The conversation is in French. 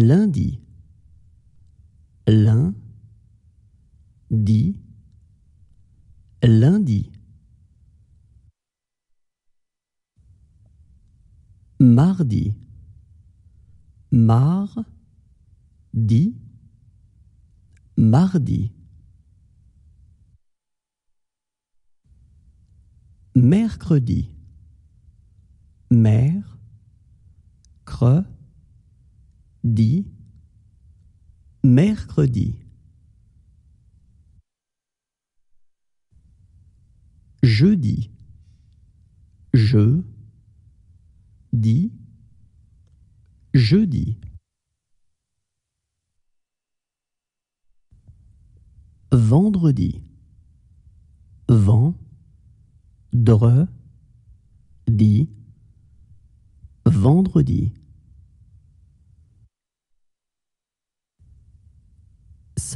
lundi, lundi, lundi. lundi. mardi, mar, di, mardi. Mercredi, mer, cre, dit mercredi. Jeudi. Je dis jeudi. Vendredi. dit Vendredi.